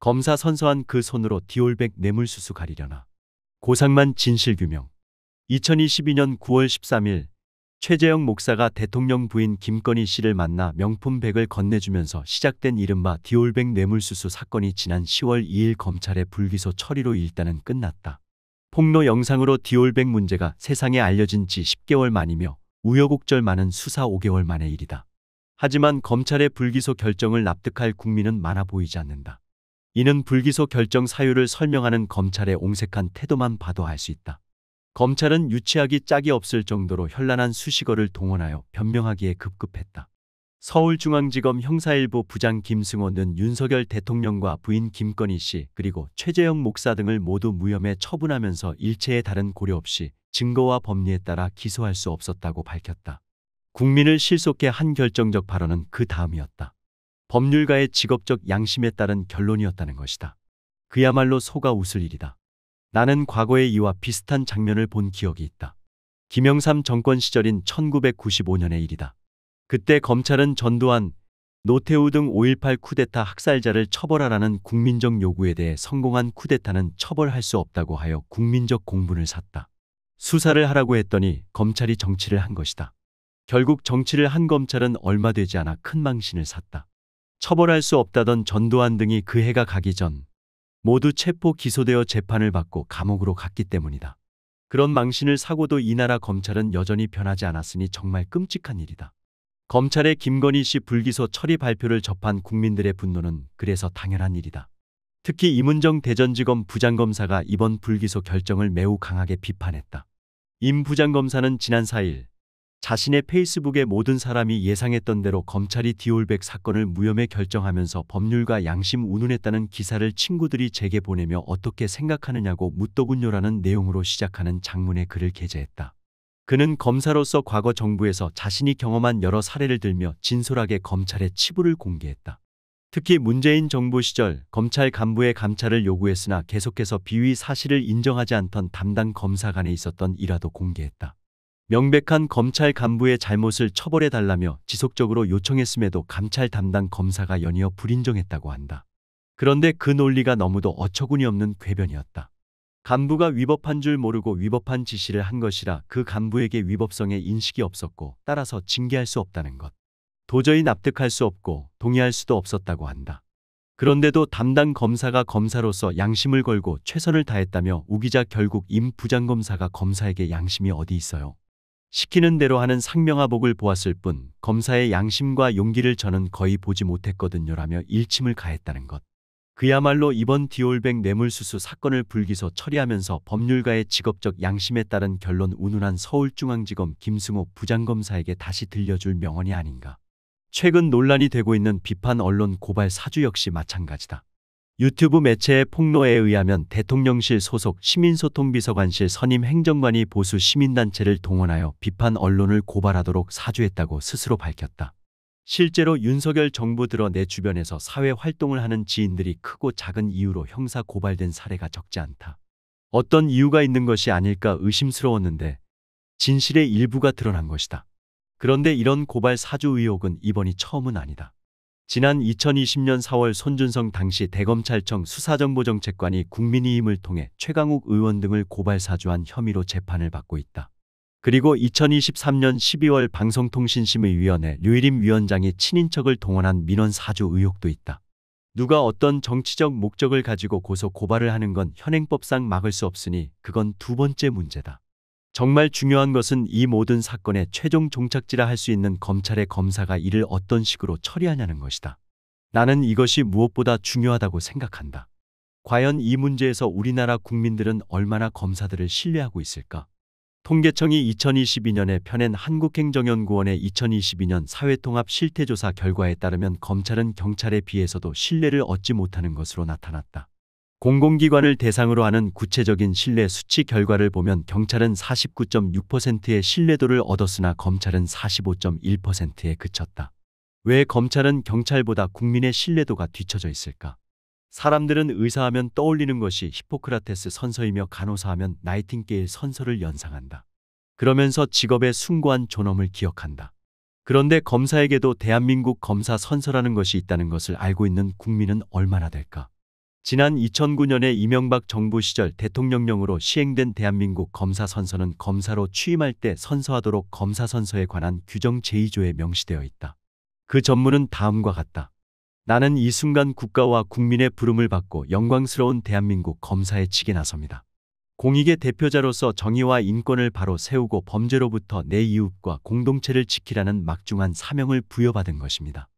검사 선서한 그 손으로 디올백 뇌물수수 가리려나. 고상만 진실규명 2022년 9월 13일 최재형 목사가 대통령 부인 김건희 씨를 만나 명품백을 건네주면서 시작된 이른바 디올백 뇌물수수 사건이 지난 10월 2일 검찰의 불기소 처리로 일단은 끝났다. 폭로 영상으로 디올백 문제가 세상에 알려진 지 10개월 만이며 우여곡절 많은 수사 5개월 만의 일이다. 하지만 검찰의 불기소 결정을 납득할 국민은 많아 보이지 않는다. 이는 불기소 결정 사유를 설명하는 검찰의 옹색한 태도만 봐도 알 수 있다. 검찰은 유치하기 짝이 없을 정도로 현란한 수식어를 동원하여 변명하기에 급급했다. 서울중앙지검 형사일부 부장 김승원는 윤석열 대통령과 부인 김건희 씨 그리고 최재형 목사 등을 모두 무혐의 처분하면서 일체의 다른 고려 없이 증거와 법리에 따라 기소할 수 없었다고 밝혔다. 국민을 실속해한 결정적 발언은 그 다음이었다. 법률가의 직업적 양심에 따른 결론이었다는 것이다. 그야말로 소가 웃을 일이다. 나는 과거에 이와 비슷한 장면을 본 기억이 있다. 김영삼 정권 시절인 1995년의 일이다. 그때 검찰은 전두환, 노태우 등 5.18 쿠데타 학살자를 처벌하라는 국민적 요구에 대해 성공한 쿠데타는 처벌할 수 없다고 하여 국민적 공분을 샀다. 수사를 하라고 했더니 검찰이 정치를 한 것이다. 결국 정치를 한 검찰은 얼마 되지 않아 큰 망신을 샀다. 처벌할 수 없다던 전두환 등이 그 해가 가기 전 모두 체포 기소되어 재판을 받고 감옥으로 갔기 때문이다. 그런 망신을 사고도 이 나라 검찰은 여전히 변하지 않았으니 정말 끔찍한 일이다. 검찰의 김건희 씨 불기소 처리 발표를 접한 국민들의 분노는 그래서 당연한 일이다. 특히 이문정 대전지검 부장검사가 이번 불기소 결정을 매우 강하게 비판했다. 임 부장검사는 지난 4일 자신의 페이스북에 모든 사람이 예상했던 대로 검찰이 디올백 사건을 무혐의 결정하면서 법률과 양심 운운했다는 기사를 친구들이 제게 보내며 어떻게 생각하느냐고 묻더군요라는 내용으로 시작하는 장문의 글을 게재했다. 그는 검사로서 과거 정부에서 자신이 경험한 여러 사례를 들며 진솔하게 검찰의 치부를 공개했다. 특히 문재인 정부 시절 검찰 간부의 감찰을 요구했으나 계속해서 비위 사실을 인정하지 않던 담당 검사 간에 있었던 일화도 공개했다. 명백한 검찰 간부의 잘못을 처벌해달라며 지속적으로 요청했음에도 감찰 담당 검사가 연이어 불인정했다고 한다. 그런데 그 논리가 너무도 어처구니없는 궤변이었다. 간부가 위법한 줄 모르고 위법한 지시를 한 것이라 그 간부에게 위법성의 인식이 없었고 따라서 징계할 수 없다는 것. 도저히 납득할 수 없고 동의할 수도 없었다고 한다. 그런데도 담당 검사가 검사로서 양심을 걸고 최선을 다했다며 우기자 결국 임 부장검사가 검사에게 양심이 어디 있어요. 시키는 대로 하는 상명하복을 보았을 뿐 검사의 양심과 용기를 저는 거의 보지 못했거든요라며 일침을 가했다는 것. 그야말로 이번 디올백 뇌물수수 사건을 불기소 처리하면서 법률가의 직업적 양심에 따른 결론 운운한 서울중앙지검 김승호 부장검사에게 다시 들려줄 명언이 아닌가. 최근 논란이 되고 있는 비판 언론 고발 사주 역시 마찬가지다. 유튜브 매체의 폭로에 의하면 대통령실 소속 시민소통비서관실 선임 행정관이 보수 시민단체를 동원하여 비판 언론을 고발하도록 사주했다고 스스로 밝혔다. 실제로 윤석열 정부 들어 내 주변에서 사회 활동을 하는 지인들이 크고 작은 이유로 형사 고발된 사례가 적지 않다. 어떤 이유가 있는 것이 아닐까 의심스러웠는데 진실의 일부가 드러난 것이다. 그런데 이런 고발 사주 의혹은 이번이 처음은 아니다. 지난 2020년 4월 손준성 당시 대검찰청 수사정보정책관이 국민이임을 통해 최강욱 의원 등을 고발 사주한 혐의로 재판을 받고 있다. 그리고 2023년 12월 방송통신심의위원회 류일임 위원장이 친인척을 동원한 민원 사주 의혹도 있다. 누가 어떤 정치적 목적을 가지고 고소 고발을 하는 건 현행법상 막을 수 없으니 그건 두 번째 문제다. 정말 중요한 것은 이 모든 사건의 최종 종착지라 할 수 있는 검찰의 검사가 이를 어떤 식으로 처리하냐는 것이다. 나는 이것이 무엇보다 중요하다고 생각한다. 과연 이 문제에서 우리나라 국민들은 얼마나 검사들을 신뢰하고 있을까? 통계청이 2022년에 펴낸 한국행정연구원의 2022년 사회통합 실태조사 결과에 따르면 검찰은 경찰에 비해서도 신뢰를 얻지 못하는 것으로 나타났다. 공공기관을 대상으로 하는 구체적인 신뢰 수치 결과를 보면 경찰은 49.6%의 신뢰도를 얻었으나 검찰은 45.1%에 그쳤다. 왜 검찰은 경찰보다 국민의 신뢰도가 뒤처져 있을까? 사람들은 의사하면 떠올리는 것이 히포크라테스 선서이며 간호사하면 나이팅게일 선서를 연상한다. 그러면서 직업의 숭고한 존엄을 기억한다. 그런데 검사에게도 대한민국 검사 선서라는 것이 있다는 것을 알고 있는 국민은 얼마나 될까? 지난 2009년에 이명박 정부 시절 대통령령으로 시행된 대한민국 검사 선서는 검사로 취임할 때 선서하도록 검사 선서에 관한 규정 제2조에 명시되어 있다. 그 전문은 다음과 같다. 나는 이 순간 국가와 국민의 부름을 받고 영광스러운 대한민국 검사의 직에 나섭니다. 공익의 대표자로서 정의와 인권을 바로 세우고 범죄로부터 내 이웃과 공동체를 지키라는 막중한 사명을 부여받은 것입니다.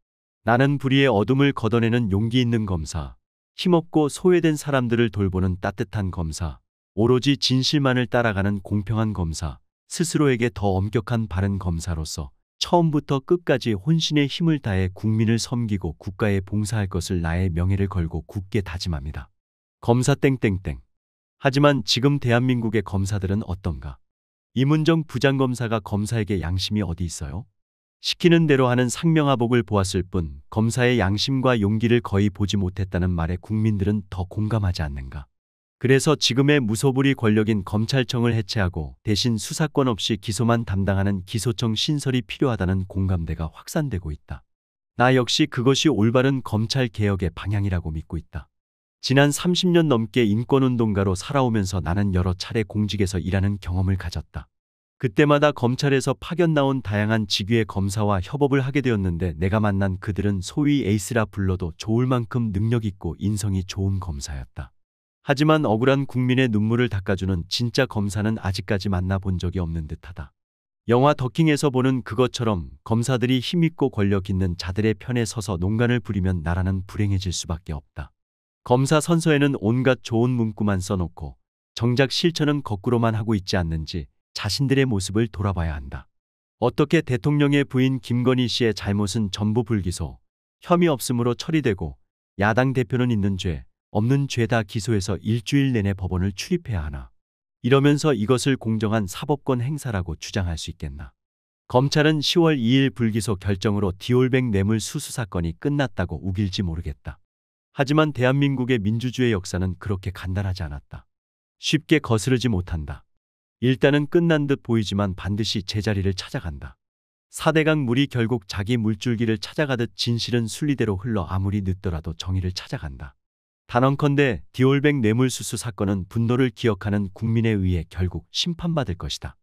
나는 불의의 어둠을 걷어내는 용기 있는 검사, 힘없고 소외된 사람들을 돌보는 따뜻한 검사, 오로지 진실만을 따라가는 공평한 검사, 스스로에게 더 엄격한 바른 검사로서 처음부터 끝까지 혼신의 힘을 다해 국민을 섬기고 국가에 봉사할 것을 나의 명예를 걸고 굳게 다짐합니다. 검사 땡땡땡. 하지만 지금 대한민국의 검사들은 어떤가? 이문정 부장검사가 검사에게 양심이 어디 있어요? 시키는 대로 하는 상명하복을 보았을 뿐 검사의 양심과 용기를 거의 보지 못했다는 말에 국민들은 더 공감하지 않는가. 그래서 지금의 무소불위 권력인 검찰청을 해체하고 대신 수사권 없이 기소만 담당하는 기소청 신설이 필요하다는 공감대가 확산되고 있다. 나 역시 그것이 올바른 검찰 개혁의 방향이라고 믿고 있다. 지난 30년 넘게 인권운동가로 살아오면서 나는 여러 차례 공직에서 일하는 경험을 가졌다. 그때마다 검찰에서 파견 나온 다양한 직위의 검사와 협업을 하게 되었는데 내가 만난 그들은 소위 에이스라 불러도 좋을 만큼 능력 있고 인성이 좋은 검사였다. 하지만 억울한 국민의 눈물을 닦아주는 진짜 검사는 아직까지 만나본 적이 없는 듯하다. 영화 더킹에서 보는 그것처럼 검사들이 힘있고 권력 있는 자들의 편에 서서 농간을 부리면 나라는 불행해질 수밖에 없다. 검사 선서에는 온갖 좋은 문구만 써놓고 정작 실천은 거꾸로만 하고 있지 않는지 자신들의 모습을 돌아봐야 한다. 어떻게 대통령의 부인 김건희 씨의 잘못은 전부 불기소, 혐의 없음으로 처리되고 야당 대표는 있는 죄, 없는 죄다 기소해서 일주일 내내 법원을 출입해야 하나. 이러면서 이것을 공정한 사법권 행사라고 주장할 수 있겠나. 검찰은 10월 2일 불기소 결정으로 디올백 뇌물 수수 사건이 끝났다고 우길지 모르겠다. 하지만 대한민국의 민주주의 역사는 그렇게 간단하지 않았다. 쉽게 거스르지 못한다. 일단은 끝난 듯 보이지만 반드시 제자리를 찾아간다. 사대강 물이 결국 자기 물줄기를 찾아가듯 진실은 순리대로 흘러 아무리 늦더라도 정의를 찾아간다. 단언컨대 디올백 뇌물수수 사건은 분노를 기억하는 국민에 의해 결국 심판받을 것이다.